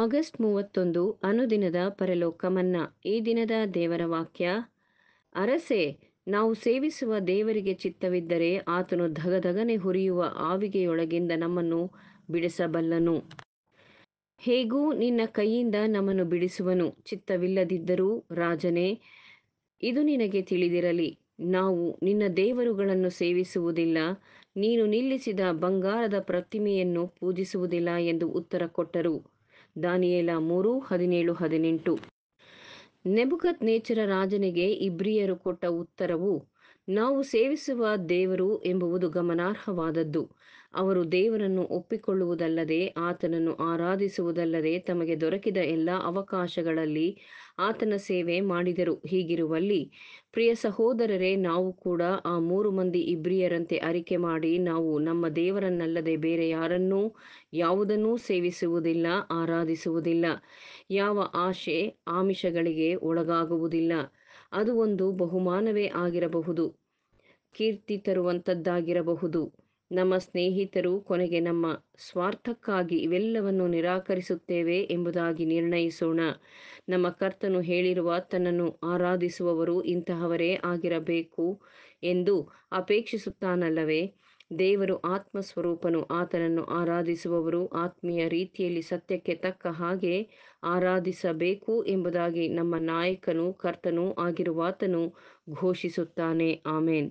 August ಮೂವತ್ತೊಂದು ಅನುದಿನದ ಪರಲೋಕ ಮನ್ನಾ ಈ ದಿನದ ದೇವರ ವಾಕ್ಯ ಅರಸೆ ನಾವು ಸೇವಿಸುವ ದೇವರಿಗೆ ಚಿತ್ತವಿದ್ದರೆ ಆತನು ಧಗಧಗನೆ ಹುರಿಯುವ ಆವಿಗೆಯೊಳಗಿಂದ ನಮ್ಮನ್ನು ಬಿಡಿಸಬಲ್ಲನು ಹೇಗೂ ನಿನ್ನ ಕೈಯಿಂದ ನಮ್ಮನ್ನು ಬಿಡಿಸುವನು ಚಿತ್ತವಿಲ್ಲದಿದ್ದರೂ ರಾಜನೇ ಇದು ನಿನಗೆ ತಿಳಿದಿರಲಿ ನಾವು ನಿನ್ನ ದೇವರುಗಳನ್ನು ಸೇವಿಸುವುದಿಲ್ಲ ನೀನು ನಿಲ್ಲಿಸಿದ ಬಂಗಾರದ ಪ್ರತಿಮೆಯನ್ನು ಪೂಜಿಸುವುದಿಲ್ಲ ಎಂದು ಉತ್ತರ ಕೊಟ್ಟರು ದಾನಿಯೇಲ ಮೂರು ಹದಿನೇಳು ಹದಿನೆಂಟು ನೆಬುಕತ್ ನೇಚರ ರಾಜನಿಗೆ ಇಬ್ರಿಯರು ಕೊಟ್ಟ ಉತ್ತರವು ನಾವು ಸೇವಿಸುವ ದೇವರು ಎಂಬುವುದು ಗಮನಾರ್ಹವಾದದ್ದು ಅವರು ದೇವರನ್ನು ಒಪ್ಪಿಕೊಳ್ಳುವುದಲ್ಲದೆ ಆತನನ್ನು ಆರಾಧಿಸುವುದಲ್ಲದೆ ತಮಗೆ ದೊರಕಿದ ಎಲ್ಲ ಅವಕಾಶಗಳಲ್ಲಿ ಆತನ ಸೇವೆ ಮಾಡಿದರು ಹೀಗಿರುವಲ್ಲಿ ಪ್ರಿಯ ಸಹೋದರರೇ ನಾವು ಕೂಡ ಆ ಮೂರು ಮಂದಿ ಇಬ್ರಿಯರಂತೆ ಅರಿಕೆ ಮಾಡಿ ನಾವು ನಮ್ಮ ದೇವರನ್ನಲ್ಲದೆ ಬೇರೆ ಯಾರನ್ನೂ ಯಾವುದನ್ನೂ ಸೇವಿಸುವುದಿಲ್ಲ ಆರಾಧಿಸುವುದಿಲ್ಲ ಯಾವ ಆಶೆ ಆಮಿಷಗಳಿಗೆ ಒಳಗಾಗುವುದಿಲ್ಲ ಅದು ಒಂದು ಬಹುಮಾನವೇ ಆಗಿರಬಹುದು ಕೀರ್ತಿ ತರುವಂಥದ್ದಾಗಿರಬಹುದು ನಮ್ಮ ಸ್ನೇಹಿತರು ಕೊನೆಗೆ ನಮ್ಮ ಸ್ವಾರ್ಥಕ್ಕಾಗಿ ಇವೆಲ್ಲವನ್ನು ನಿರಾಕರಿಸುತ್ತೇವೆ ಎಂಬುದಾಗಿ ನಿರ್ಣಯಿಸೋಣ ನಮ್ಮ ಕರ್ತನು ಹೇಳಿರುವ ತನ್ನನ್ನು ಆರಾಧಿಸುವವರು ಇಂತಹವರೇ ಆಗಿರಬೇಕು ಎಂದು ಅಪೇಕ್ಷಿಸುತ್ತಾನಲ್ಲವೇ ದೇವರು ಆತ್ಮಸ್ವರೂಪನು ಆತನನ್ನು ಆರಾಧಿಸುವವರು ಆತ್ಮೀಯ ರೀತಿಯಲ್ಲಿ ಸತ್ಯಕ್ಕೆ ತಕ್ಕ ಹಾಗೆ ಆರಾಧಿಸಬೇಕು ಎಂಬುದಾಗಿ ನಮ್ಮ ನಾಯಕನು ಕರ್ತನೂ ಆಗಿರುವಾತನು ಘೋಷಿಸುತ್ತಾನೆ ಆಮೇನ್